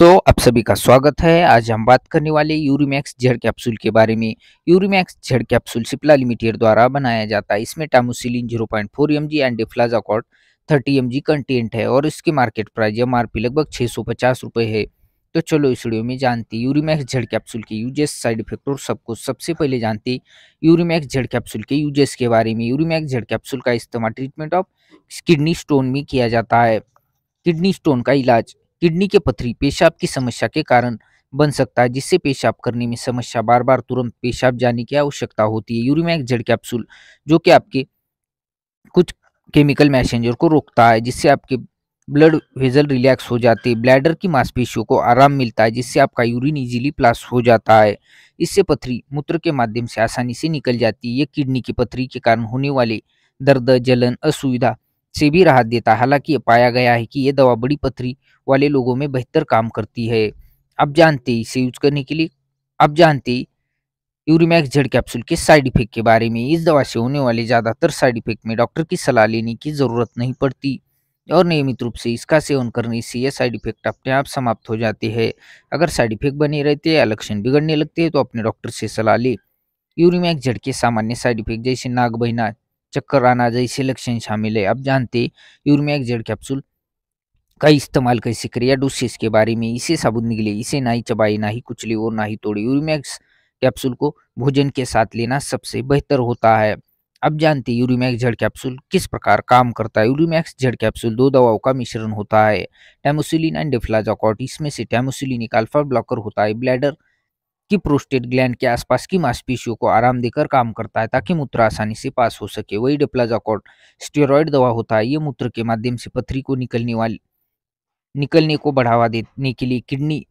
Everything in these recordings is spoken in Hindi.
दोस्तों आप सभी का स्वागत है आज हम बात करने वाले यूरिमैक्स जड़ कैप्सूल के बारे में यूरिमैक्स जड़ कैप्सूल सिप्ला लिमिटेड द्वारा बनाया जाता है इसमें tamsulosin 0.4 point four M G and deflazacort thirty M G content है और इसकी market price M R P लगभग छः सौ पचास रुपये है तो चलो इस वीडियो में जानते यूरिमैक्स जड़ कैप्सूल के यूजेस साइड इफेक्ट और सबको सबसे पहले जानते यूरिमैक्स जड़ कैप्सूल के यूजेस के बारे में यूरिमैक्स जड़ कैप्सूल का इस्तेमाल ट्रीटमेंट ऑफ किडनी स्टोन में किया जाता है किडनी स्टोन का इलाज किडनी के पथरी पेशाब की समस्या के कारण बन सकता है जिससे पेशाब करने में समस्या बार बार तुरंत पेशाब जाने की आवश्यकता होती है यूरिमैक जड़ कैप्सूल जो कि आपके कुछ केमिकल मैसेंजर को रोकता है जिससे आपके ब्लड वेजल रिलैक्स हो जाते हैं ब्लैडर की मांसपेशियों को आराम मिलता है जिससे आपका यूरिन इजीली प्लास हो जाता है इससे पथरी मूत्र के माध्यम से आसानी से निकल जाती है ये किडनी की पथरी के कारण होने वाले दर्द जलन असुविधा से भी राहत देता है हालांकि पाया गया है कि ये दवा बड़ी पथरी वाले लोगों में बेहतर काम करती है आप जानते इसे यूज करने के लिए अब जानते यूरिमैक्स जड़ कैप्सूल के साइड इफेक्ट के बारे में इस दवा से होने वाले ज़्यादातर साइड इफेक्ट में डॉक्टर की सलाह लेने की ज़रूरत नहीं पड़ती और नियमित रूप से इसका सेवन करने से यह साइड इफेक्ट अपने आप समाप्त हो जाते हैं अगर साइड इफेक्ट बने रहते हैं या लक्षण बिगड़ने लगते हैं तो अपने डॉक्टर से सलाह ले यूरिमैक्स जड़ के सामान्य साइड इफेक्ट जैसे नाग बहना चक्कर आना जैसे लक्षण शामिल है अब जानते यूरमैक जेड कैप्सूल का इस्तेमाल कैसे करें या डोसेस के बारे में इसे साबुन निकले इसे ना ही चबाए ना ही कुचले और ना ही तोड़े यूरिमैक्स कैप्सूल को भोजन के साथ लेना सबसे बेहतर होता है अब जानते यूरिमैक्स जड़ कैप्सूल किस प्रकार काम करता है यूरिमैक्स जड़ कैप्सूल दो दवाओं का मिश्रण होता है टैमोसिलिन एंड डिफ्लाजाकॉट इसमें से टैमोसिलिन एक अल्फा ब्लॉकर होता है ब्लैडर कि प्रोस्टेट ग्लैंड के आसपास की मांसपेशियों को आराम देकर काम करता है ताकि मूत्र आसानी से पास हो सके वही डेप्लाजाकॉट स्टेरॉयड दवा होता है ये मूत्र के माध्यम से पथरी को निकलने वाली निकलने को बढ़ावा देने के लिए किडनी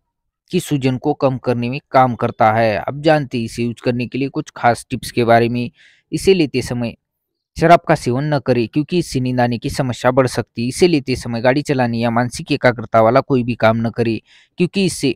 की सूजन को कम करने में काम करता है अब जानते इसे यूज करने के लिए कुछ खास टिप्स के बारे में इसे लेते समय शराब का सेवन न करें क्योंकि इससे नींद आने की समस्या बढ़ सकती है इसे लेते समय गाड़ी चलाने या मानसिक एकाग्रता वाला कोई भी काम न करें क्योंकि इससे